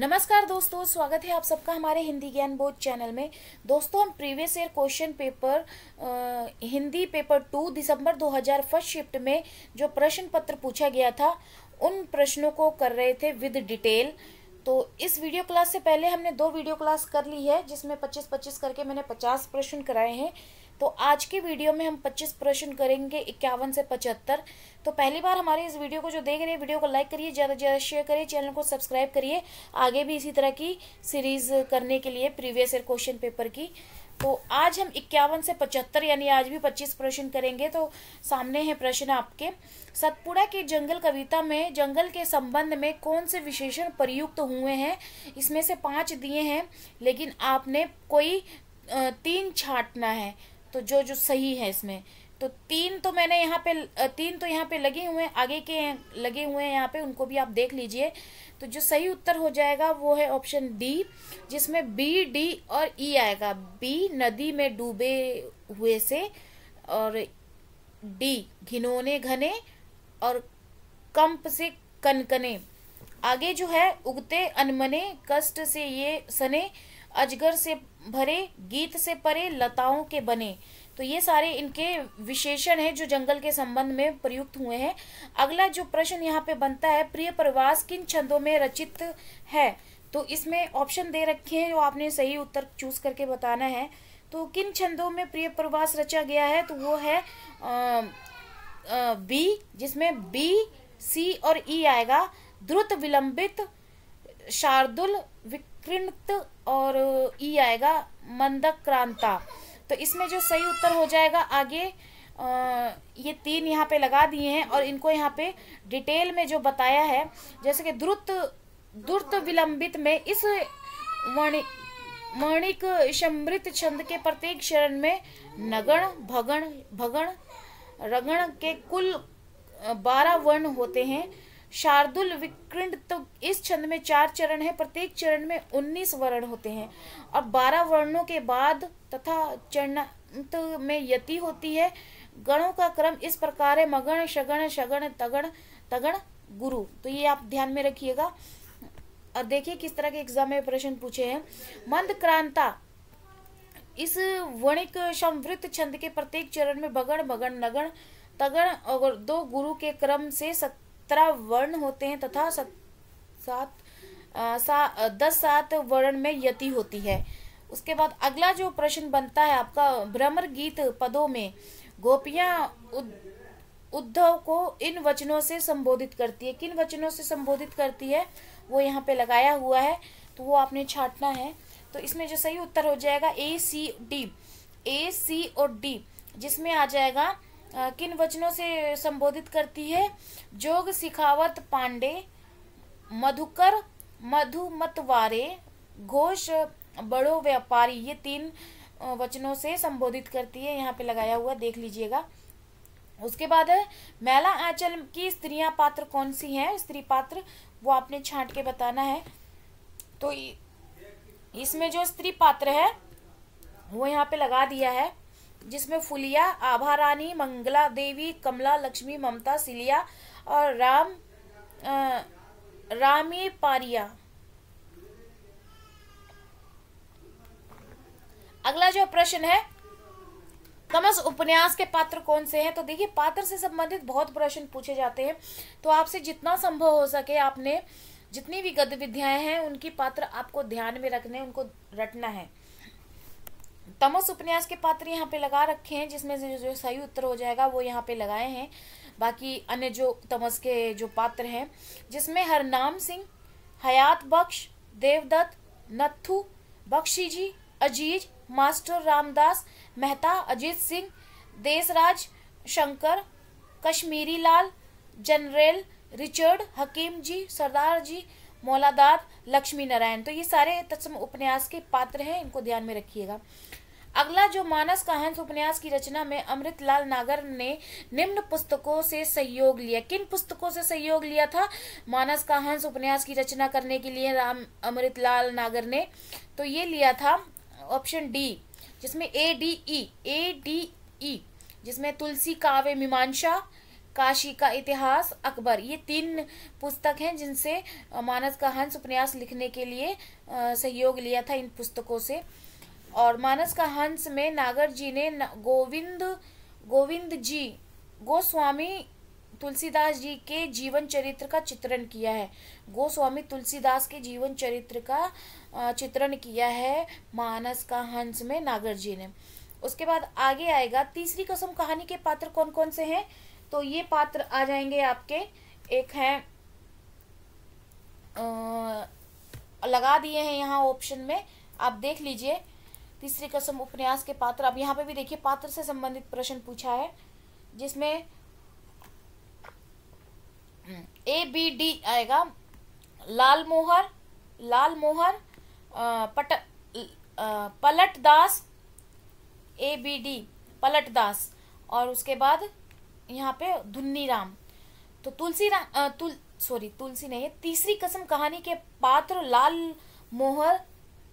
नमस्कार दोस्तों स्वागत है आप सबका हमारे हिंदी ज्ञान बोध चैनल में दोस्तों हम प्रीवियस ईयर क्वेश्चन पेपर आ, हिंदी पेपर टू दिसंबर 2001 शिफ्ट में जो प्रश्न पत्र पूछा गया था उन प्रश्नों को कर रहे थे विद डिटेल तो इस वीडियो क्लास से पहले हमने दो वीडियो क्लास कर ली है जिसमें 25-25 करके मैंने 50 प्रश्न कराए हैं तो आज के वीडियो में हम 25 प्रश्न करेंगे इक्यावन से 75 तो पहली बार हमारे इस वीडियो को जो देख रहे हैं वीडियो को लाइक करिए ज़्यादा से ज़्यादा शेयर करिए चैनल को सब्सक्राइब करिए आगे भी इसी तरह की सीरीज़ करने के लिए प्रीवियस ईयर क्वेश्चन पेपर की तो आज हम इक्यावन से पचहत्तर यानी आज भी पच्चीस प्रश्न करेंगे तो सामने हैं प्रश्न आपके सतपुड़ा की जंगल कविता में जंगल के संबंध में कौन से विशेषण प्रयुक्त तो हुए हैं इसमें से पांच दिए हैं लेकिन आपने कोई तीन छाटना है तो जो जो सही है इसमें तो तीन तो मैंने यहाँ पे तीन तो यहाँ पे लगे हुए हैं आगे के लगे हुए हैं यहाँ पे उनको भी आप देख लीजिए तो जो सही उत्तर हो जाएगा वो है ऑप्शन डी जिसमें बी डी और ई e आएगा बी नदी में डूबे हुए से और डी घिनोने घने और कंप से कनकने आगे जो है उगते अनमने कष्ट से ये सने अजगर से भरे गीत से परे लताओं के बने तो ये सारे इनके विशेषण हैं जो जंगल के संबंध में प्रयुक्त हुए हैं अगला जो प्रश्न यहाँ पे बनता है प्रिय प्रवास किन छंदों में रचित है तो इसमें ऑप्शन दे रखे हैं जो आपने सही उत्तर चूज करके बताना है तो किन छंदों में प्रिय प्रवास रचा गया है तो वो है आ, आ, बी जिसमें बी सी और ई आएगा द्रुत विलंबित शार्दुल विक कृंत और ई आएगा मंदक्रांता तो इसमें जो सही उत्तर हो जाएगा आगे आ, ये तीन यहाँ पे लगा दिए हैं और इनको यहाँ पे डिटेल में जो बताया है जैसे कि द्रुत द्रुत विलंबित में इस वर्णि मणिक समृत छंद के प्रत्येक शरण में नगण भगण भगण रगण के कुल बारह वर्ण होते हैं शार्दुल विकृंड तो इस छंद में चार चरण है प्रत्येक चरण में उन्नीस वर्ण होते हैं और बारह वर्णों के बाद तथा तो में यति होती है गणों का क्रम इस प्रकार है मगण शगण शगण तगण तगण गुरु तो ये आप ध्यान में रखिएगा और देखिए किस तरह के एग्जाम में प्रश्न पूछे हैं मंद क्रांता इस वणिक समृत छंद के प्रत्येक चरण में भगण भगण नगण तगण और दो गुरु के क्रम से सत सत्रह वर्ण होते हैं तथा सात सा, दस सात वर्ण में यति होती है उसके बाद अगला जो प्रश्न बनता है आपका भ्रमर गीत पदों में गोपियां उद्धव को इन वचनों से संबोधित करती है किन वचनों से संबोधित करती है वो यहाँ पे लगाया हुआ है तो वो आपने छाटना है तो इसमें जो सही उत्तर हो जाएगा ए सी डी ए सी और डी जिसमें आ जाएगा किन वचनों से संबोधित करती है जोग सिखावत पांडे मधुकर मधुमतवारे घोष बड़ो व्यापारी ये तीन वचनों से संबोधित करती है यहाँ पे लगाया हुआ देख लीजिएगा उसके बाद है मैला आंचल की स्त्रियां पात्र कौन सी हैं स्त्री पात्र वो आपने छांट के बताना है तो इसमें जो स्त्री पात्र है वो यहाँ पे लगा दिया है जिसमें फुलिया आभा रानी मंगला देवी कमला लक्ष्मी ममता सिलिया और राम आ, रामी पारिया अगला जो प्रश्न है तमस उपन्यास के पात्र कौन से हैं तो देखिए पात्र से संबंधित बहुत प्रश्न पूछे जाते हैं तो आपसे जितना संभव हो सके आपने जितनी भी विद्याएं हैं उनकी पात्र आपको ध्यान में रखने उनको रटना है तमस उपन्यास के पात्र यहाँ पे लगा रखे हैं जिसमें से जो सही उत्तर हो जाएगा वो यहाँ पे लगाए हैं बाकी अन्य जो तमस के जो पात्र हैं जिसमें Harnam Singh Hayat Bakhsh Devdutt Natthu Bakhshi ji Aziz master Ramdas Mehta Ajit Singh Desraj Shankar Kashmiri Lal general Richard Hakim ji Sardar ji Mauladar Lakshmi Narayan तो ये सारे तत्सम उपन्यास के पात्र हैं इनको ध्यान में रखिएगा अगला जो मानस हंस उपन्यास की रचना में अमृतलाल नागर ने निम्न पुस्तकों से सहयोग लिया किन पुस्तकों से सहयोग लिया था मानस हंस उपन्यास की रचना करने के लिए राम अमृतलाल नागर ने तो ये लिया था ऑप्शन डी जिसमें A D E A D E जिसमें तुलसी काव्य मीमांसा काशी का इतिहास अकबर ये तीन पुस्तक हैं जिनसे मानस का हंस उपन्यास लिखने के लिए सहयोग लिया था इन पुस्तकों से और मानस का हंस में नागर जी ने गोविंद गोविंद जी गोस्वामी तुलसीदास जी के जीवन चरित्र का चित्रण किया है गोस्वामी तुलसीदास के जीवन चरित्र का चित्रण किया है मानस का हंस में नागर जी ने उसके बाद आगे आएगा तीसरी कसम कहानी के पात्र कौन कौन से हैं तो ये पात्र आ जाएंगे आपके एक हैं लगा दिए हैं यहाँ ऑप्शन में आप देख लीजिए तीसरी कसम उपन्यास के पात्र अब यहाँ पे भी देखिए पात्र से संबंधित प्रश्न पूछा है जिसमें ए बी डी आएगा लाल मोहर लाल मोहर पट पलट दास ए बी डी पलट दास और उसके बाद यहाँ पे धुन्नी राम तो तुलसी राम तुल सॉरी तुलसी नहीं है तीसरी कसम कहानी के पात्र लाल मोहर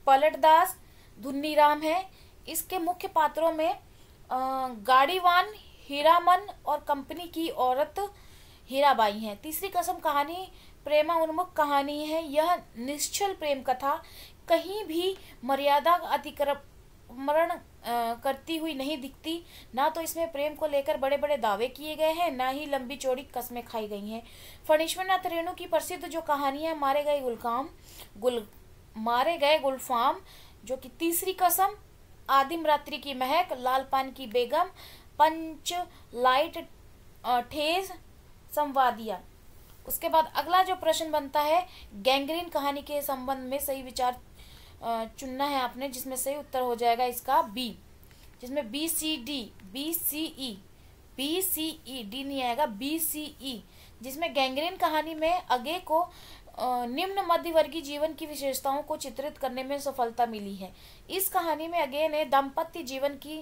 पलट दास धुन्नी राम है इसके मुख्य पात्रों में गाड़ीवान हीरामन और कंपनी की औरत हीराबाई हैं तीसरी कसम कहानी प्रेमा उन्मुख कहानी है यह निश्चल प्रेम कथा कहीं भी मर्यादा अतिक्रमण करती हुई नहीं दिखती ना तो इसमें प्रेम को लेकर बड़े बड़े दावे किए गए हैं ना ही लंबी चौड़ी कस्में खाई गई हैं फणीश्वरनाथ रेणु की प्रसिद्ध जो कहानियाँ मारे गए गुलकाम गुल मारे गए गुलफाम जो कि तीसरी कसम आदिम रात्रि की महक लाल पान की बेगम पंच लाइट ठेज संवादिया उसके बाद अगला जो प्रश्न बनता है गैंग्रीन कहानी के संबंध में सही विचार चुनना है आपने जिसमें सही उत्तर हो जाएगा इसका बी जिसमें B C D B C E B C E D नहीं आएगा बी सी ई जिसमें गैंग्रीन कहानी में अगे को निम्न मध्यवर्गीय जीवन की विशेषताओं को चित्रित करने में सफलता मिली है इस कहानी में अगेन ने दंपत्य जीवन की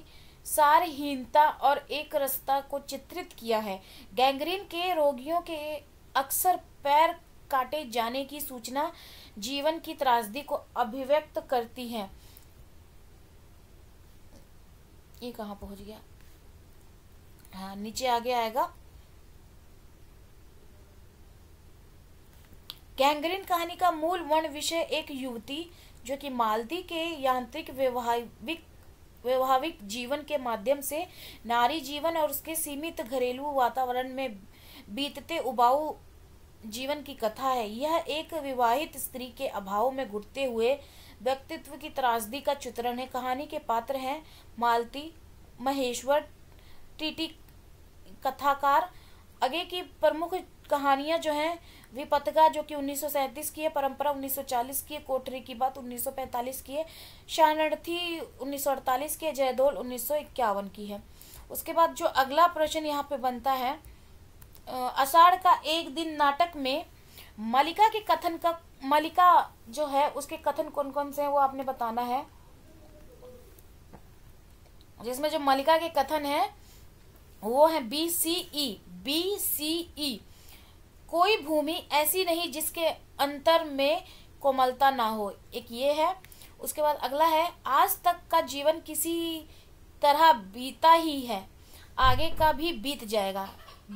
सारहीनता और एक रस्ता को चित्रित किया है गैंग्रीन के रोगियों के अक्सर पैर काटे जाने की सूचना जीवन की त्रासदी को अभिव्यक्त करती है ये कहाँ पहुंच गया हाँ नीचे आगे आएगा गैंग्रीन कहानी का मूल वर्ण विषय एक युवती जो कि मालदी के यांत्रिक व्यवहारिक व्यवहारिक जीवन के माध्यम से नारी जीवन और उसके सीमित घरेलू वातावरण में बीतते उबाऊ जीवन की कथा है यह एक विवाहित स्त्री के अभाव में घुटते हुए व्यक्तित्व की त्रासदी का चित्रण है कहानी के पात्र हैं मालती महेश्वर टीटी कथाकार आगे की प्रमुख कहानियां जो हैं वी पतगा जो कि 1937 की है परंपरा 1940 की है कोठरी की बात 1945 की है शरणार्थी 1948 की है जयदोल उन्नीस की है उसके बाद जो अगला प्रश्न यहाँ पे बनता है अषाढ़ का एक दिन नाटक में मलिका के कथन का मलिका जो है उसके कथन कौन कौन से हैं वो आपने बताना है जिसमें जो मलिका के कथन है वो है B C E B C ई कोई भूमि ऐसी नहीं जिसके अंतर में कोमलता ना हो एक ये है उसके बाद अगला है आज तक का जीवन किसी तरह बीता ही है आगे का भी बीत जाएगा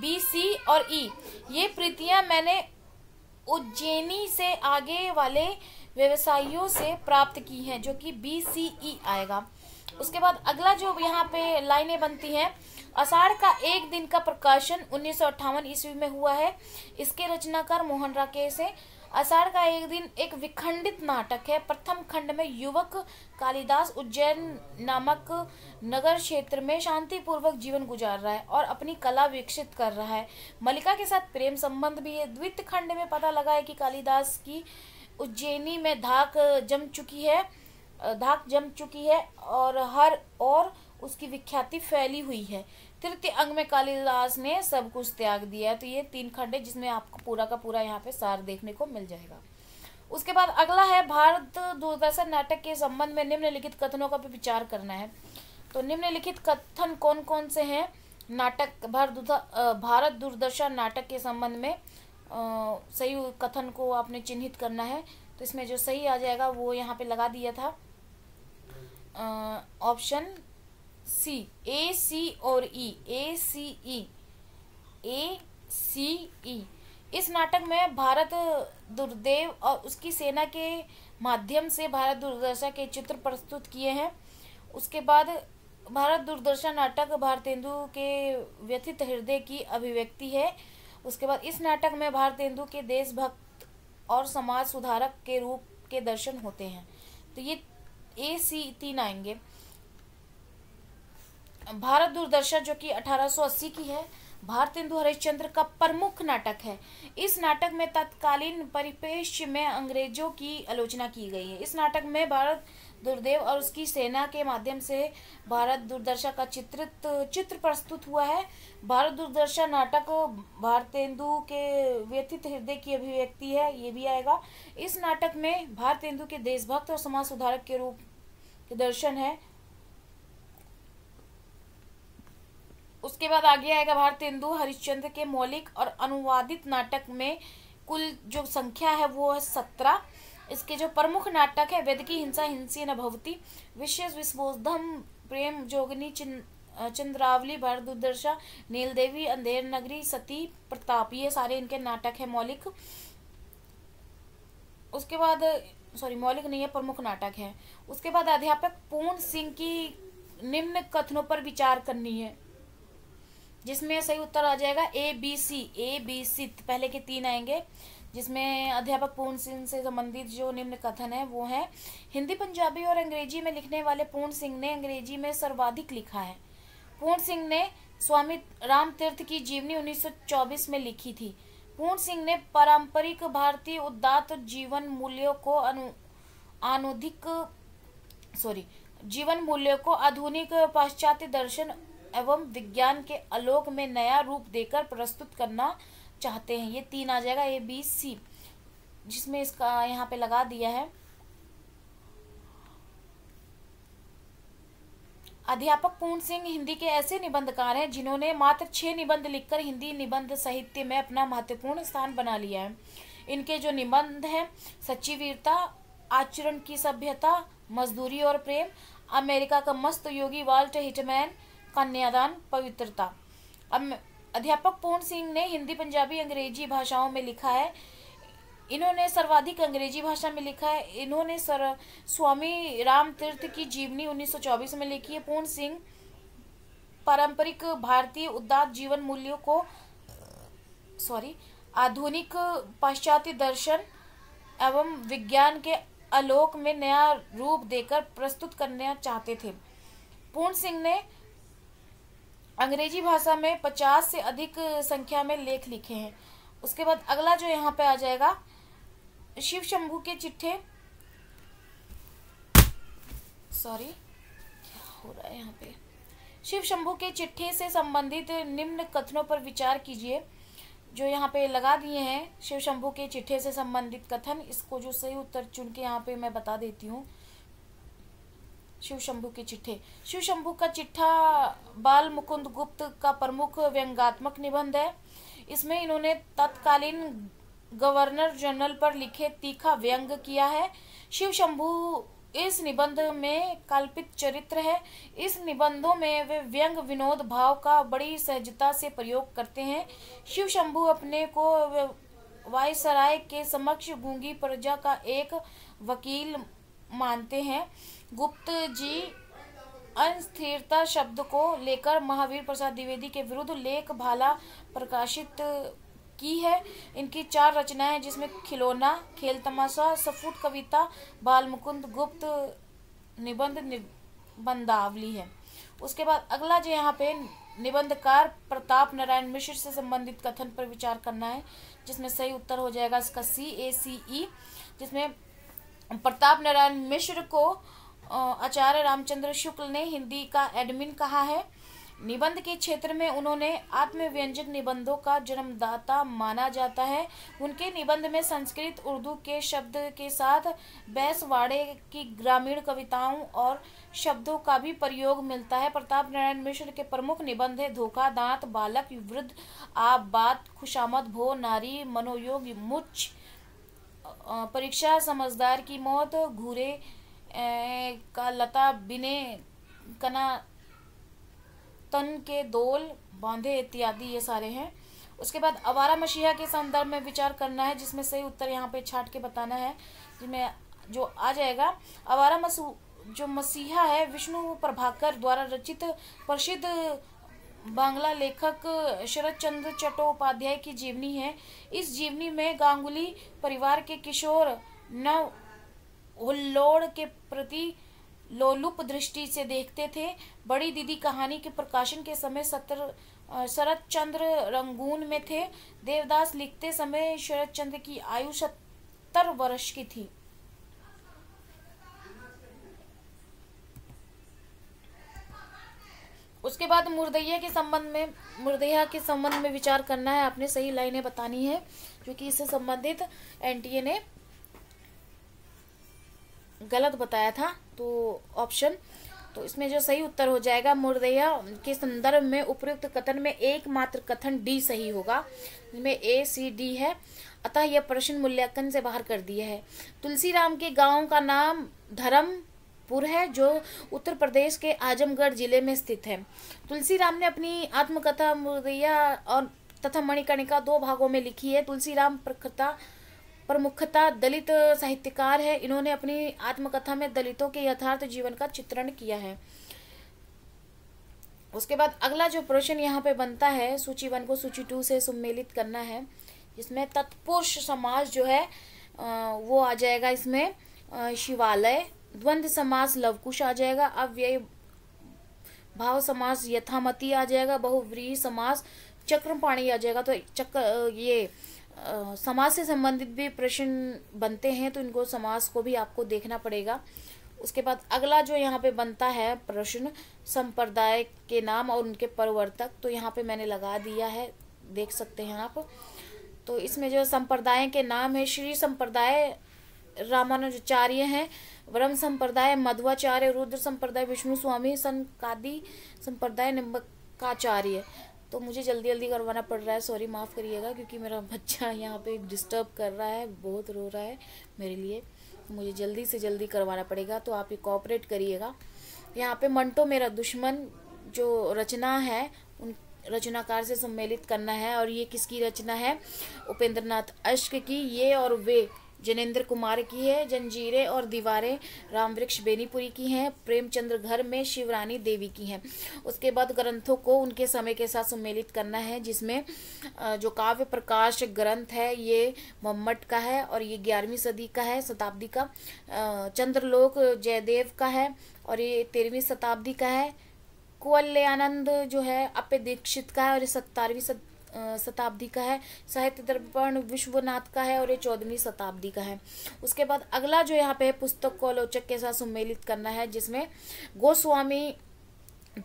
बी सी और ई e, ये प्रीतियाँ मैंने उज्जैनी से आगे वाले व्यवसायियों से प्राप्त की हैं जो कि बी सी ई आएगा उसके बाद अगला जो यहाँ पे लाइनें बनती हैं अषाढ़ का एक दिन का प्रकाशन उन्नीस ईस्वी में हुआ है इसके रचनाकार मोहन राकेश है अषाढ़ का एक दिन एक विखंडित नाटक है प्रथम खंड में युवक कालिदास उज्जैन नामक नगर क्षेत्र में शांतिपूर्वक जीवन गुजार रहा है और अपनी कला विकसित कर रहा है मलिका के साथ प्रेम संबंध भी है द्वितीय खंड में पता लगा है कि कालिदास की उज्जैनी में धाक जम चुकी है धाक जम चुकी है और हर और उसकी विख्याति फैली हुई है तृतीय अंग में कालिदास ने सब कुछ त्याग दिया तो ये तीन खंड है जिसमें आपको पूरा का पूरा यहाँ पे सार देखने को मिल जाएगा उसके बाद अगला है भारत दूरदर्शन नाटक के संबंध में निम्नलिखित कथनों का भी विचार करना है तो निम्नलिखित कथन कौन कौन से हैं नाटक भारत दूरदर्शन नाटक के संबंध में आ, सही कथन को आपने चिन्हित करना है तो इसमें जो सही आ जाएगा वो यहाँ पे लगा दिया था ऑप्शन सी ए सी और ई ए सी ई ए सी ई इस नाटक में भारत दुर्देव और उसकी सेना के माध्यम से भारत दुर्दशा के चित्र प्रस्तुत किए हैं उसके बाद भारत दुर्दशा नाटक भारतेंदु के व्यथित हृदय की अभिव्यक्ति है उसके बाद इस नाटक में भारतेंदु के देशभक्त और समाज सुधारक के रूप के दर्शन होते हैं तो ये ए सी तीन आएंगे भारत दूरदर्शन जो कि 1880 की है भारत इंदु हरिश्चंद्र का प्रमुख नाटक है इस नाटक में तत्कालीन परिपेक्ष में अंग्रेजों की आलोचना की गई है इस नाटक में भारत दुर्देव और उसकी सेना के माध्यम से भारत दूरदर्शा का चित्रित चित्र प्रस्तुत हुआ है भारत दूरदर्शा नाटक भारतेंदु के व्यथित हृदय की अभिव्यक्ति है ये भी आएगा इस नाटक में भारतेंदु के देशभक्त और समाज सुधारक के रूप के दर्शन है उसके बाद आगे आएगा भारतेंदु हरिश्चंद्र के मौलिक और अनुवादित नाटक में कुल जो संख्या है वो है सत्रह इसके जो प्रमुख नाटक है वेद की हिंसा हिंसी न भवती विशेष विस्बोधम प्रेम जोगनी चंद्रावली भर दुर्दर्शा नील देवी अंधेर नगरी सती प्रताप ये सारे इनके नाटक है मौलिक उसके बाद सॉरी मौलिक नहीं है प्रमुख नाटक है उसके बाद अध्यापक पूर्ण सिंह की निम्न कथनों पर विचार करनी है जिसमें सही उत्तर आ जाएगा A B C A B C पहले के तीन आएंगे जिसमें अध्यापक पूर्ण सिंह से संबंधित जो निम्न कथन है वो है हिंदी पंजाबी और अंग्रेजी में लिखने वाले पूर्ण सिंह ने अंग्रेजी में सर्वाधिक लिखा है पूर्ण सिंह ने स्वामी राम तीर्थ की जीवनी 1924 में लिखी थी पूर्ण सिंह ने पारंपरिक भारतीय उदात जीवन मूल्यों को अनु आनुधिक सॉरी जीवन मूल्यों को आधुनिक पाश्चात्य दर्शन एवं विज्ञान के आलोक में नया रूप देकर प्रस्तुत करना चाहते हैं ये तीन आ जाएगा ए बी सी जिसमें इसका यहाँ पे लगा दिया है अध्यापक पूर्ण सिंह हिंदी के ऐसे निबंधकार हैं जिन्होंने मात्र छः निबंध लिखकर हिंदी निबंध साहित्य में अपना महत्वपूर्ण स्थान बना लिया है इनके जो निबंध हैं सच्ची वीरता आचरण की सभ्यता मजदूरी और प्रेम अमेरिका का मस्त योगी वाल्ट हिटमैन कन्यादान पवित्रता अध्यापक पूर्ण सिंह ने हिंदी पंजाबी अंग्रेजी भाषाओं में लिखा है इन्होंने सर्वाधिक अंग्रेजी भाषा में लिखा है इन्होंने सर स्वामी राम तीर्थ की जीवनी 1924 में लिखी है पूर्ण सिंह पारंपरिक भारतीय उदात जीवन मूल्यों को सॉरी आधुनिक पाश्चात्य दर्शन एवं विज्ञान के आलोक में नया रूप देकर प्रस्तुत करना चाहते थे पूर्ण सिंह ने अंग्रेजी भाषा में पचास से अधिक संख्या में लेख लिखे हैं उसके बाद अगला जो यहाँ पे आ जाएगा शिव शंभू के चिट्ठे सॉरी क्या हो रहा है यहाँ पे शिव शंभू के चिट्ठे से संबंधित निम्न कथनों पर विचार कीजिए जो यहाँ पे लगा दिए हैं शिव शंभू के चिट्ठे से संबंधित कथन इसको जो सही उत्तर चुन के यहाँ पे मैं बता देती हूँ शिव शंभु की चिट्ठे शिव शंभु का चिट्ठा बाल मुकुंद गुप्त का प्रमुख व्यंगात्मक निबंध है इसमें इन्होंने तत्कालीन गवर्नर जनरल पर लिखे तीखा व्यंग किया है शिव शंभु इस निबंध में काल्पिक चरित्र है इस निबंधों में वे व्यंग विनोद भाव का बड़ी सहजता से प्रयोग करते हैं शिव शंभु अपने को वायसराय के समक्ष गूंगी प्रजा का एक वकील मानते हैं गुप्त जी अस्थिरता शब्द को लेकर महावीर प्रसाद द्विवेदी के विरुद्ध लेख भाला प्रकाशित की है इनकी चार रचनाएं जिसमें खिलौना खेल तमाशा सफुट कविता बाल मुकुंद गुप्त निबंध निबंधावली है उसके बाद अगला जो यहाँ पे निबंधकार प्रताप नारायण मिश्र से संबंधित कथन पर विचार करना है जिसमें सही उत्तर हो जाएगा इसका सी ए सी ई जिसमें प्रताप नारायण मिश्र को आचार्य रामचंद्र शुक्ल ने हिंदी का एडमिन कहा है निबंध के क्षेत्र में उन्होंने आत्मव्यंजक निबंधों का जन्मदाता माना जाता है उनके निबंध में संस्कृत उर्दू के शब्द के साथ बैसवाड़े की ग्रामीण कविताओं और शब्दों का भी प्रयोग मिलता है प्रताप नारायण मिश्र के प्रमुख निबंध है धोखा दांत बालक वृद्ध आप बात खुशामद भो नारी मनोयोग मुच्छ परीक्षा समझदार की मौत घूरे का लता बिने कना तन के दोल बांधे इत्यादि ये सारे हैं उसके बाद अवारा मशीहा के संदर्भ में विचार करना है जिसमें सही उत्तर यहाँ पे छाट के बताना है जिसमें जो आ जाएगा अवारा मसू जो मसीहा है विष्णु प्रभाकर द्वारा रचित प्रसिद्ध बांग्ला लेखक शरद चंद्र चट्टोपाध्याय की जीवनी है इस जीवनी में गांगुली परिवार के किशोर नव हुल्लोड़ के प्रति लोलुप दृष्टि से देखते थे बड़ी दीदी कहानी के प्रकाशन के समय सत्र शरत चंद्र रंगून में थे देवदास लिखते समय शरत चंद्र की आयु सत्तर वर्ष की थी उसके बाद मुर्दैया के संबंध में मुर्दैया के संबंध में विचार करना है आपने सही लाइनें बतानी है क्योंकि इससे संबंधित एनटीए ने गलत बताया था तो ऑप्शन तो इसमें जो सही उत्तर हो जाएगा मुर्दैया के संदर्भ में उपयुक्त कथन में एकमात्र कथन डी सही होगा जिसमें ए सी डी है अतः यह प्रश्न मूल्यांकन से बाहर कर दिया है तुलसीराम के गांव का नाम धर्मपुर है जो उत्तर प्रदेश के आजमगढ़ जिले में स्थित है तुलसीराम ने अपनी आत्मकथा मुर्दैया और तथा मणिकर्णिका दो भागों में लिखी है तुलसीराम प्रकथा प्रमुखता दलित साहित्यकार है इन्होंने अपनी आत्मकथा में दलितों के यथार्थ जीवन का चित्रण किया है उसके बाद अगला जो प्रश्न यहाँ पे बनता है सूची वन को सूची टू से सम्मिलित करना है जिसमें तत्पुरुष समाज जो है वो आ जाएगा इसमें शिवालय द्वंद्व समास लवकुश आ जाएगा अव्यय भाव समास यथामति आ जाएगा बहुव्रीही समास चक्रपाणी आ जाएगा तो चक्र ये समाज से संबंधित भी प्रश्न बनते हैं तो इनको समाज को भी आपको देखना पड़ेगा उसके बाद अगला जो यहाँ पे बनता है प्रश्न संप्रदाय के नाम और उनके परिवर्तक तो यहाँ पे मैंने लगा दिया है देख सकते हैं आप तो इसमें जो संप्रदाय के नाम है श्री संप्रदाय रामानुजाचार्य हैं ब्रह्म संप्रदाय मध्वाचार्य रुद्र संप्रदाय विष्णु स्वामी कादि संप्रदाय निम्बकाचार्य तो मुझे जल्दी जल्दी करवाना पड़ रहा है सॉरी माफ़ करिएगा क्योंकि मेरा बच्चा यहाँ पे डिस्टर्ब कर रहा है बहुत रो रहा है मेरे लिए तो मुझे जल्दी से जल्दी करवाना पड़ेगा तो आप ये कॉपरेट करिएगा यहाँ पे मंटो मेरा दुश्मन जो रचना है उन रचनाकार से सम्मिलित करना है और ये किसकी रचना है उपेंद्र अश्क की ये और वे जनेन्द्र कुमार की है जंजीरें और दीवारें रामवृक्ष बेनीपुरी की हैं प्रेमचंद्र घर में शिवरानी देवी की हैं उसके बाद ग्रंथों को उनके समय के साथ सम्मिलित करना है जिसमें जो काव्य प्रकाश ग्रंथ है ये मम्मट का है और ये ग्यारहवीं सदी का है शताब्दी का चंद्रलोक जयदेव का है और ये तेरहवीं शताब्दी का है कुल्यानंद जो है अपे दीक्षित का है और ये सत्तारहवीं शताब्दी का है साहित्य दर्पण विश्वनाथ का है और ये चौदहवीं शताब्दी का है उसके बाद अगला जो यहाँ पे है पुस्तक को आलोचक के साथ सम्मिलित करना है जिसमें गोस्वामी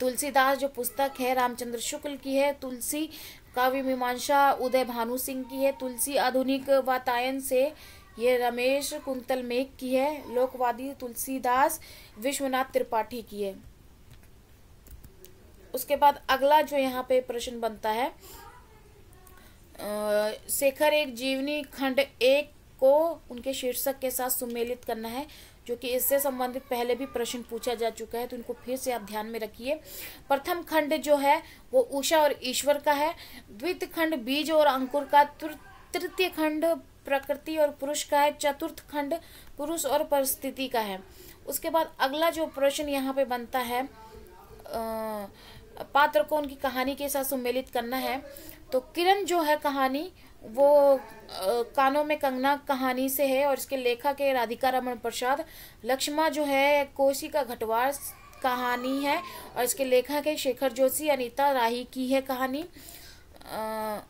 तुलसीदास जो पुस्तक है रामचंद्र शुक्ल की है तुलसी काव्य मीमांसा उदय भानु सिंह की है तुलसी आधुनिक वातायन से ये रमेश कुंतल मेघ की है लोकवादी तुलसीदास विश्वनाथ त्रिपाठी की है उसके बाद अगला जो यहाँ पे प्रश्न बनता है शेखर एक जीवनी खंड एक को उनके शीर्षक के साथ सुमेलित करना है जो कि इससे संबंधित पहले भी प्रश्न पूछा जा चुका है तो इनको फिर से आप ध्यान में रखिए प्रथम खंड जो है वो उषा और ईश्वर का है द्वितीय खंड बीज और अंकुर का तृतीय खंड प्रकृति और पुरुष का है चतुर्थ खंड पुरुष और परिस्थिति का है उसके बाद अगला जो प्रश्न यहाँ पे बनता है आ, पात्र को उनकी कहानी के साथ सुमेलित करना है तो किरण जो है कहानी वो आ, कानों में कंगना कहानी से है और इसके लेखक है राधिका रमन प्रसाद लक्ष्मा जो है कोसी का घटवार कहानी है और इसके लेखक है शेखर जोशी अनीता राही की है कहानी आ,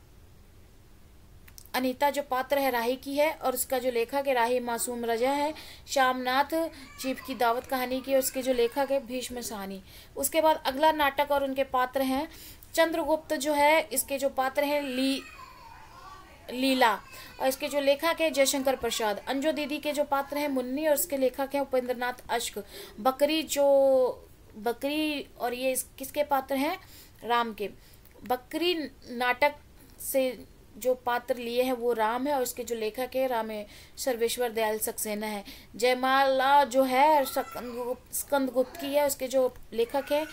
अनीता जो पात्र है राही की है और उसका जो लेखक है राही मासूम रजा है श्यामनाथ चीफ की दावत कहानी की और उसके जो लेखक है भीष्म सहानी उसके बाद अगला नाटक और उनके पात्र हैं चंद्रगुप्त जो है इसके जो पात्र हैं ली लीला और इसके जो लेखक हैं जयशंकर प्रसाद अंजो दीदी के जो पात्र हैं मुन्नी और इसके लेखक हैं उपेंद्रनाथ अश्क बकरी जो बकरी और ये किसके पात्र हैं राम के बकरी नाटक से जो पात्र लिए हैं वो राम है और इसके जो लेखक है राम है सर्वेश्वर दयाल सक्सेना है जयमाला जो है स्कंद गुप्त की है उसके जो लेखक है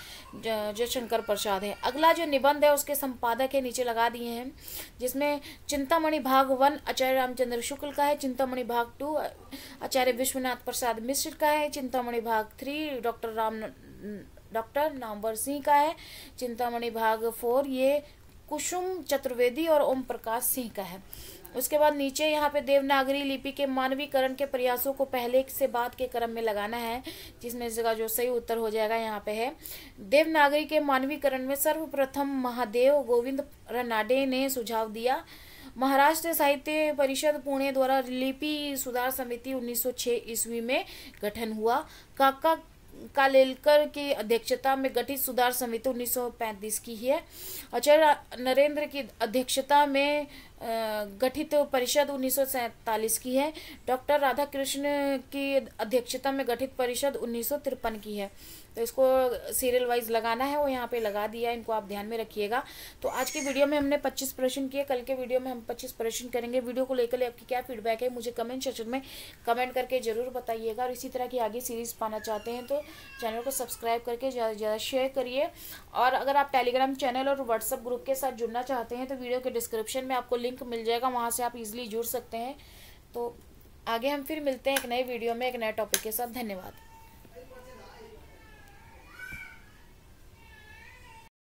जयशंकर प्रसाद है अगला जो निबंध है उसके संपादक है नीचे लगा दिए हैं जिसमें चिंतामणि भाग वन आचार्य रामचंद्र शुक्ल का है चिंतामणि भाग टू आचार्य विश्वनाथ प्रसाद मिश्र का है चिंतामणि भाग three doctor Ram doctor Namvar Singh का है चिंतामणि भाग फोर ये कुसुम चतुर्वेदी और ओम प्रकाश सिंह का है उसके बाद नीचे यहाँ पे देवनागरी लिपि के मानवीकरण के प्रयासों को पहले से बाद के क्रम में लगाना है जिसमें इसका जो सही उत्तर हो जाएगा यहाँ पे है देवनागरी के मानवीकरण में सर्वप्रथम महादेव गोविंद रनाडे ने सुझाव दिया महाराष्ट्र साहित्य परिषद पुणे द्वारा लिपि सुधार समिति 1906 ईस्वी में गठन हुआ काका कालेलकर की अध्यक्षता में गठित सुधार समिति 1935 की है आचार्य अच्छा, नरेंद्र की अध्यक्षता में गठित परिषद उन्नीस की है डॉक्टर राधा कृष्ण की अध्यक्षता में गठित परिषद उन्नीस की है तो इसको सीरियल वाइज लगाना है वो यहाँ पे लगा दिया है इनको आप ध्यान में रखिएगा तो आज की वीडियो में हमने 25 प्रश्न किए कल के वीडियो में हम 25 प्रश्न करेंगे वीडियो को लेकर ले आपकी क्या फीडबैक है मुझे कमेंट सेक्शन में कमेंट करके ज़रूर बताइएगा और इसी तरह की आगे सीरीज़ पाना चाहते हैं तो चैनल को सब्सक्राइब करके ज़्यादा से ज़्यादा शेयर करिए और अगर आप टेलीग्राम चैनल और व्हाट्सअप ग्रुप के साथ जुड़ना चाहते हैं तो वीडियो के डिस्क्रिप्शन में आपको लिंक लिंक मिल जाएगा वहाँ से आप इजीली जुड़ सकते हैं तो आगे हम फिर मिलते हैं एक नए वीडियो में एक नए टॉपिक के साथ धन्यवाद